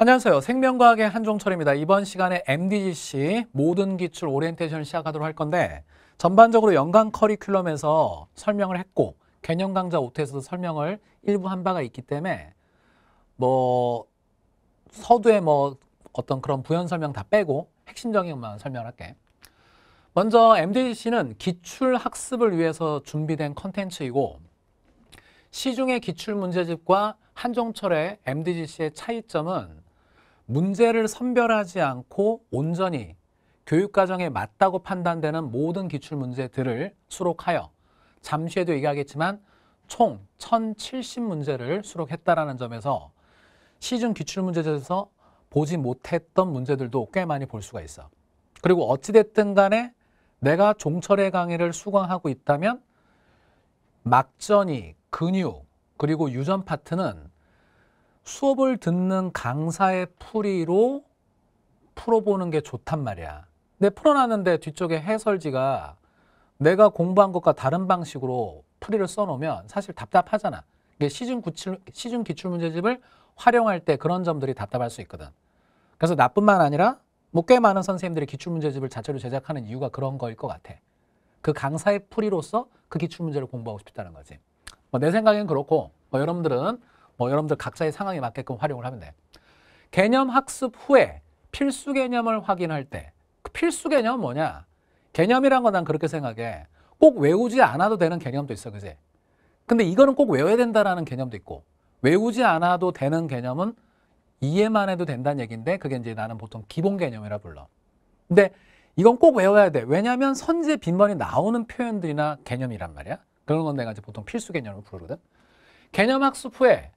안녕하세요. 생명과학의 한종철입니다. 이번 시간에 MDGC 모든 기출 오리엔테이션을 시작하도록 할 건데 전반적으로 연간 커리큘럼에서 설명을 했고 개념 강좌 오태에서도 설명을 일부 한 바가 있기 때문에 뭐 서두에 뭐 어떤 그런 부연 설명 다 빼고 핵심적인 것만 설명할게. 먼저 MDGC는 기출 학습을 위해서 준비된 컨텐츠이고 시중의 기출 문제집과 한종철의 MDGC의 차이점은 문제를 선별하지 않고 온전히 교육과정에 맞다고 판단되는 모든 기출문제들을 수록하여 잠시 에도 얘기하겠지만 총 1070문제를 수록했다라는 점에서 시중 기출문제에서 보지 못했던 문제들도 꽤 많이 볼 수가 있어. 그리고 어찌됐든 간에 내가 종철의 강의를 수강하고 있다면 막전이, 근육, 그리고 유전 파트는 수업을 듣는 강사의 풀이로 풀어보는 게 좋단 말이야. 근데 풀어놨는데 뒤쪽에 해설지가 내가 공부한 것과 다른 방식으로 풀이를 써놓으면 사실 답답하잖아. 이게 시즌, 구출, 시즌 기출문제집을 활용할 때 그런 점들이 답답할 수 있거든. 그래서 나뿐만 아니라 뭐꽤 많은 선생님들이 기출문제집을 자체로 제작하는 이유가 그런 거일 것 같아. 그 강사의 풀이로서 그 기출문제를 공부하고 싶다는 거지. 뭐내 생각엔 그렇고 뭐 여러분들은 뭐 여러분들 각자의 상황에 맞게끔 활용을 하면 돼. 개념 학습 후에 필수 개념을 확인할 때그 필수 개념은 뭐냐? 개념이란 건 난 그렇게 생각해. 꼭 외우지 않아도 되는 개념도 있어, 그지? 근데 이거는 꼭 외워야 된다라는 개념도 있고 외우지 않아도 되는 개념은 이해만 해도 된다는 얘기인데 그게 이제 나는 보통 기본 개념이라 불러. 근데 이건 꼭 외워야 돼. 왜냐하면 선제 빈번히 나오는 표현들이나 개념이란 말이야. 그런 건 내가 이제 보통 필수 개념으로 부르거든. 개념 학습 후에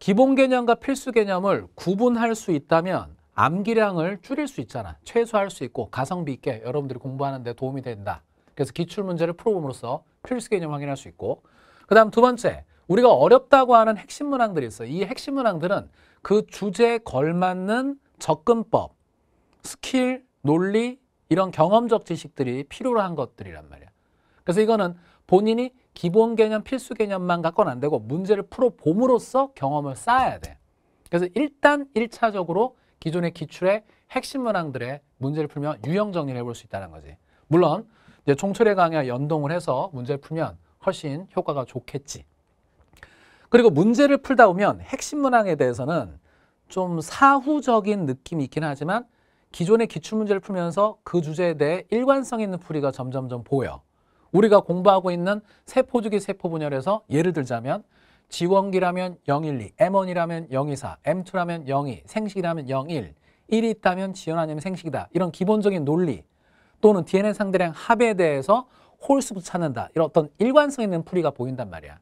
기본 개념과 필수 개념을 구분할 수 있다면 암기량을 줄일 수 있잖아. 최소화할 수 있고 가성비 있게 여러분들이 공부하는 데 도움이 된다. 그래서 기출문제를 풀어봄으로써 필수 개념 확인할 수 있고 그 다음 두 번째 우리가 어렵다고 하는 핵심 문항들이 있어요. 이 핵심 문항들은 그 주제에 걸맞는 접근법, 스킬, 논리 이런 경험적 지식들이 필요로 한 것들이란 말이야. 그래서 이거는 본인이 기본 개념, 필수 개념만 갖고는 안 되고 문제를 풀어봄으로써 경험을 쌓아야 돼. 그래서 일단 1차적으로 기존의 기출의 핵심 문항들의 문제를 풀면 유형 정리를 해볼 수 있다는 거지. 물론 이제 총철의 강의와 연동을 해서 문제를 풀면 훨씬 효과가 좋겠지. 그리고 문제를 풀다 보면 핵심 문항에 대해서는 좀 사후적인 느낌이 있긴 하지만 기존의 기출 문제를 풀면서 그 주제에 대해 일관성 있는 풀이가 점점점 보여. 우리가 공부하고 있는 세포주기 세포 분열에서 예를 들자면 지원기라면 012, M1이라면 024, M2라면 02, 생식이라면 01, 1이 있다면 지연 아니면 생식이다. 이런 기본적인 논리 또는 DNA 상대량 합에 대해서 홀수부터 찾는다. 이런 어떤 일관성 있는 풀이가 보인단 말이야.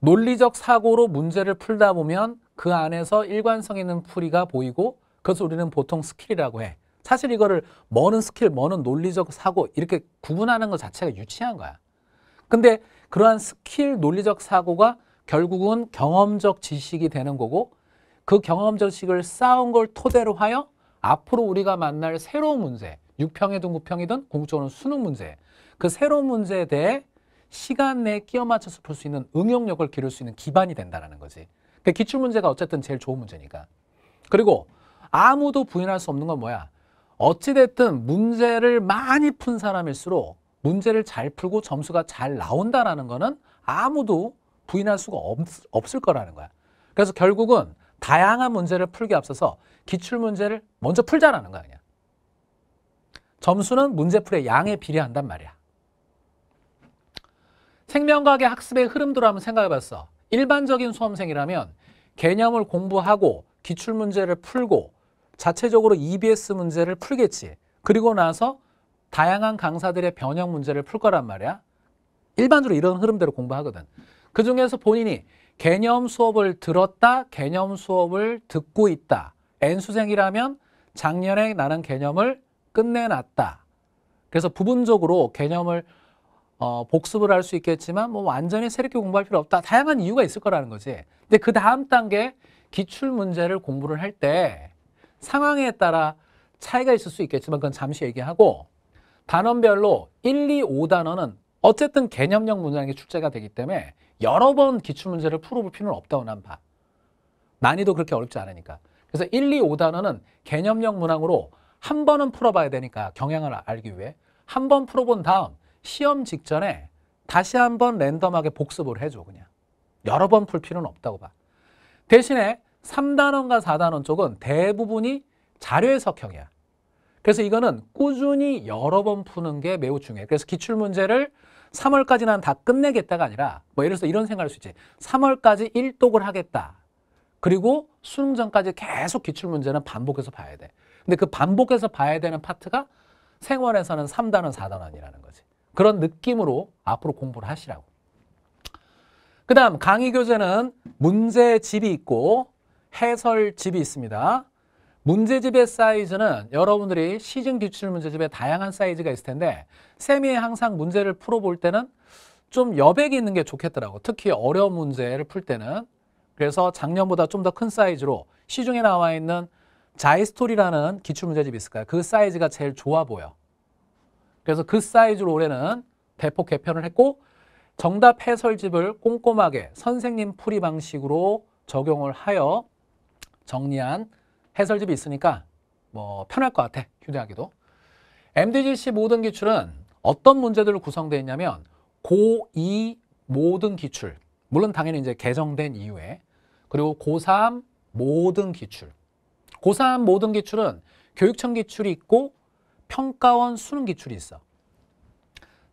논리적 사고로 문제를 풀다 보면 그 안에서 일관성 있는 풀이가 보이고 그것을 우리는 보통 스킬이라고 해. 사실 이거를 뭐는 스킬, 뭐는 논리적 사고 이렇게 구분하는 것 자체가 유치한 거야. 근데 그러한 스킬, 논리적 사고가 결국은 경험적 지식이 되는 거고 그 경험적 지식을 쌓은 걸 토대로 하여 앞으로 우리가 만날 새로운 문제, 6평이든 9평이든 공적으로 수능 문제 그 새로운 문제에 대해 시간 내에 끼워 맞춰서 풀 수 있는 응용력을 기를 수 있는 기반이 된다는 거지. 그 그러니까 기출문제가 어쨌든 제일 좋은 문제니까. 그리고 아무도 부인할 수 없는 건 뭐야? 어찌됐든 문제를 많이 푼 사람일수록 문제를 잘 풀고 점수가 잘 나온다라는 거는 아무도 부인할 수가 없, 을 거라는 거야. 그래서 결국은 다양한 문제를 풀기 앞서서 기출 문제를 먼저 풀자라는 거 아니야. 점수는 문제풀의 양에 비례한단 말이야. 생명과학의 학습의 흐름도 한번 생각해봤어. 일반적인 수험생이라면 개념을 공부하고 기출문제를 풀고 자체적으로 EBS 문제를 풀겠지. 그리고 나서 다양한 강사들의 변형 문제를 풀 거란 말이야. 일반적으로 이런 흐름대로 공부하거든. 그 중에서 본인이 개념 수업을 들었다, 개념 수업을 듣고 있다. N수생이라면 작년에 나는 개념을 끝내놨다. 그래서 부분적으로 개념을 어, 복습을 할 수 있겠지만 뭐 완전히 새롭게 공부할 필요 없다. 다양한 이유가 있을 거라는 거지. 근데 그 다음 단계 기출 문제를 공부를 할때 상황에 따라 차이가 있을 수 있겠지만 그건 잠시 얘기하고 단원별로 1, 2, 5단원은 어쨌든 개념형 문장이 출제가 되기 때문에 여러 번 기출문제를 풀어볼 필요는 없다고 난 봐. 난이도 그렇게 어렵지 않으니까. 그래서 1, 2, 5단원은 개념형 문항으로 한 번은 풀어봐야 되니까 경향을 아, 알기 위해 한 번 풀어본 다음 시험 직전에 다시 한 번 랜덤하게 복습을 해줘 그냥. 여러 번 풀 필요는 없다고 봐. 대신에 3단원과 4단원 쪽은 대부분이 자료 해석형이야. 그래서 이거는 꾸준히 여러 번 푸는 게 매우 중요해. 그래서 기출문제를 3월까지 난 다 끝내겠다가 아니라 뭐 예를 들어서 이런 생각할 수 있지. 3월까지 1독을 하겠다. 그리고 수능 전까지 계속 기출문제는 반복해서 봐야 돼. 근데 그 반복해서 봐야 되는 파트가 생활에서는 3단원, 4단원이라는 거지. 그런 느낌으로 앞으로 공부를 하시라고. 그 다음 강의 교재는 문제집이 있고 해설집이 있습니다. 문제집의 사이즈는 여러분들이 시즌 기출 문제집에 다양한 사이즈가 있을 텐데 쌤이 항상 문제를 풀어볼 때는 좀 여백이 있는 게 좋겠더라고. 특히 어려운 문제를 풀 때는. 그래서 작년보다 좀 더 큰 사이즈로 시중에 나와 있는 자이스토리라는 기출 문제집이 있을 까요그 사이즈가 제일 좋아 보여. 그래서 그 사이즈로 올해는 대폭 개편을 했고 정답 해설집을 꼼꼼하게 선생님 풀이 방식으로 적용을 하여 정리한 해설집이 있으니까 뭐 편할 것 같아 휴대하기도 MDGC 모든 기출은 어떤 문제들로 구성되어 있냐면 고2 모든 기출 물론 당연히 이제 개정된 이후에 그리고 고3 모든 기출 고3 모든 기출은 교육청 기출이 있고 평가원 수능 기출이 있어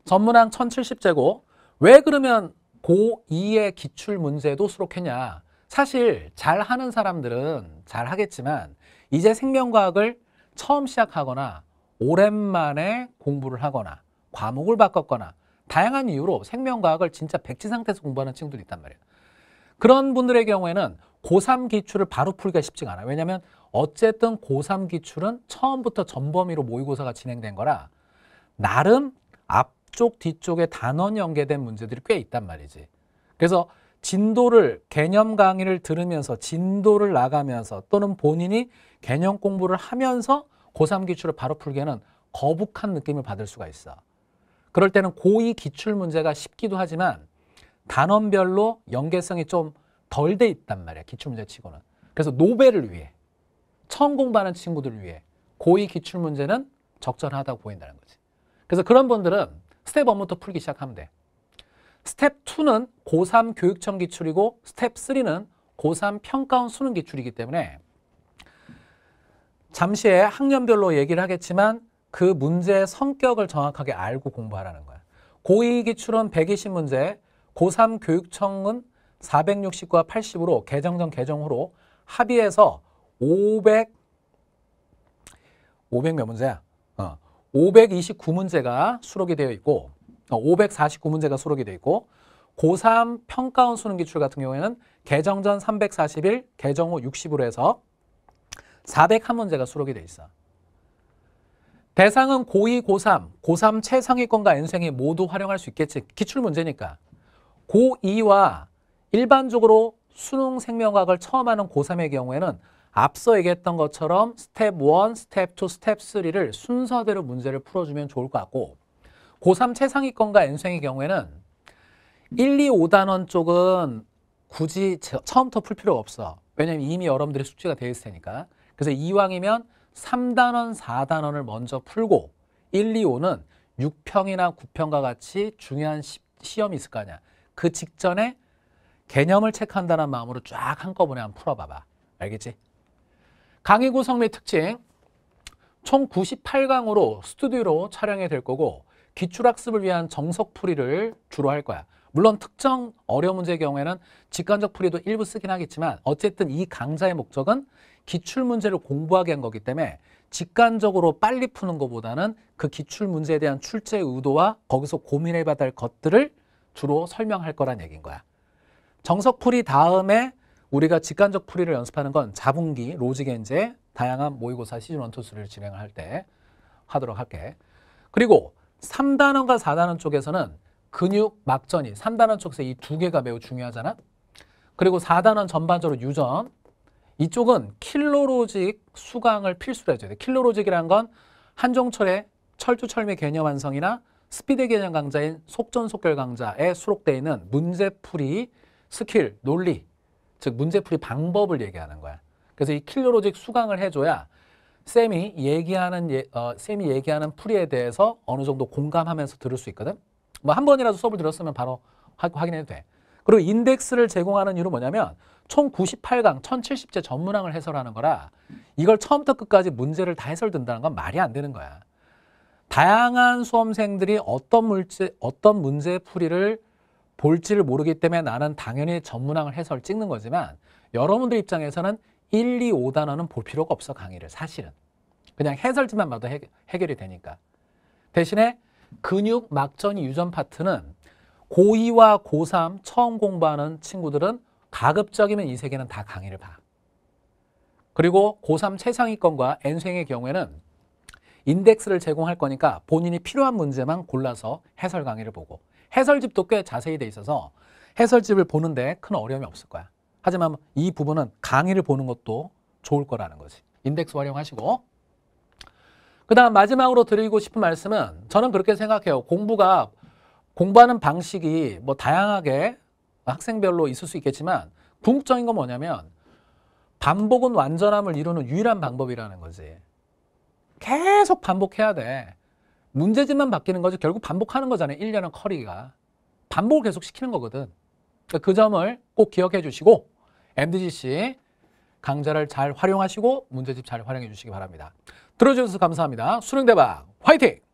전문항 1070제고 왜 그러면 고2의 기출 문제도 수록했냐 사실 잘 하는 사람들은 잘 하겠지만 이제 생명과학을 처음 시작하거나 오랜만에 공부를 하거나 과목을 바꿨거나 다양한 이유로 생명과학을 진짜 백지 상태에서 공부하는 친구들이 있단 말이에요. 그런 분들의 경우에는 고3 기출을 바로 풀기가 쉽지가 않아요. 왜냐하면 어쨌든 고3 기출은 처음부터 전범위로 모의고사가 진행된 거라 나름 앞쪽 뒤쪽에 단원 연계된 문제들이 꽤 있단 말이지. 그래서 진도를 개념 강의를 들으면서 진도를 나가면서 또는 본인이 개념 공부를 하면서 고3 기출을 바로 풀기에는 거북한 느낌을 받을 수가 있어. 그럴 때는 고2 기출 문제가 쉽기도 하지만 단원별로 연계성이 좀 덜 돼 있단 말이야. 기출 문제 치고는. 그래서 노벨을 위해 처음 공부하는 친구들을 위해 고2 기출 문제는 적절하다고 보인다는 거지. 그래서 그런 분들은 스텝 1부터 풀기 시작하면 돼. 스텝 2는 고3 교육청 기출이고 스텝 3는 고3 평가원 수능 기출이기 때문에 잠시에 학년별로 얘기를 하겠지만 그 문제의 성격을 정확하게 알고 공부하라는 거야. 고2 기출은 120문제, 고3 교육청은 460과 80으로 개정전 개정후로 합의해서 500, 500 몇 문제야? 어, 529문제가 수록이 되어 있고 549문제가 어, 수록이 되어 있고 고3 평가원 수능 기출 같은 경우에는 개정 전 341, 개정 후 60으로 해서 401문제가 수록이 돼 있어. 대상은 고2, 고3, 고3 최상위권과 N생이 모두 활용할 수 있겠지. 기출 문제니까. 고2와 일반적으로 수능 생명과학을 처음 하는 고3의 경우에는 앞서 얘기했던 것처럼 스텝 1, 스텝 2, 스텝 3를 순서대로 문제를 풀어주면 좋을 것 같고 고3 최상위권과 N수행의 경우에는 1, 2, 5단원 쪽은 굳이 처음부터 풀 필요가 없어. 왜냐면 이미 여러분들의 숙지가 되어 있을 테니까. 그래서 이왕이면 3단원, 4단원을 먼저 풀고 1, 2, 5는 6평이나 9평과 같이 중요한 시, 시험이 있을 거 아니야. 그 직전에 개념을 체크한다는 마음으로 쫙 한꺼번에 한번 풀어봐봐. 알겠지? 강의 구성 및 특징 총 98강으로 스튜디오로 촬영이 될 거고 기출학습을 위한 정석풀이를 주로 할 거야. 물론 특정 어려운 문제의 경우에는 직관적 풀이도 일부 쓰긴 하겠지만 어쨌든 이 강좌의 목적은 기출문제를 공부하게 한 거기 때문에 직관적으로 빨리 푸는 것보다는 그 기출문제에 대한 출제 의도와 거기서 고민해봐야 할 것들을 주로 설명할 거란 얘기인 거야. 정석풀이 다음에 우리가 직관적 풀이를 연습하는 건 자분기, 로직엔제, 다양한 모의고사 시즌 1, 2, 3를 진행할 때 하도록 할게. 그리고 3단원과 4단원 쪽에서는 근육 막전이 3단원 쪽에서 이 두 개가 매우 중요하잖아. 그리고 4단원 전반적으로 유전 이쪽은 킬로로직 수강을 필수로 해줘야 돼. 킬로로직이란 건 한종철의 철두철미 개념 완성이나 스피드 개념 강좌인 속전속결 강좌에 수록되어 있는 문제풀이 스킬, 논리, 즉 문제풀이 방법을 얘기하는 거야. 그래서 이 킬로로직 수강을 해줘야 쌤이 얘기하는 예, 어, 쌤이 얘기하는 풀이에 대해서 어느 정도 공감하면서 들을 수 있거든. 뭐 한 번이라도 수업을 들었으면 바로 하, 확인해도 돼. 그리고 인덱스를 제공하는 이유는 뭐냐면 총 98강 1070제 전문항을 해설하는 거라 이걸 처음부터 끝까지 문제를 다 해설된다는 건 말이 안 되는 거야. 다양한 수험생들이 어떤 물질 어떤 문제 풀이를 볼지를 모르기 때문에 나는 당연히 전문항을 해설 찍는 거지만 여러분들 입장에서는 1, 2, 5단어는 볼 필요가 없어 강의를 사실은. 그냥 해설지만 봐도 해, 해결이 되니까. 대신에 근육 막전이 유전 파트는 고2와 고3 처음 공부하는 친구들은 가급적이면 이세 개는 다 강의를 봐. 그리고 고3 최상위권과 N수행의 경우에는 인덱스를 제공할 거니까 본인이 필요한 문제만 골라서 해설 강의를 보고 해설집도 꽤 자세히 돼 있어서 해설집을 보는데 큰 어려움이 없을 거야. 하지만 이 부분은 강의를 보는 것도 좋을 거라는 거지. 인덱스 활용하시고. 그 다음 마지막으로 드리고 싶은 말씀은 저는 그렇게 생각해요. 공부가, 공부하는 방식이 뭐 다양하게 학생별로 있을 수 있겠지만 궁극적인 건 뭐냐면 반복은 완전함을 이루는 유일한 방법이라는 거지. 계속 반복해야 돼. 문제집만 바뀌는 거지 결국 반복하는 거잖아요. 1년은 커리가. 반복을 계속 시키는 거거든. 그러니까 그 점을 꼭 기억해 주시고 MDGC 강좌를 잘 활용하시고 문제집 잘 활용해 주시기 바랍니다. 들어주셔서 감사합니다. 수능 대박 화이팅!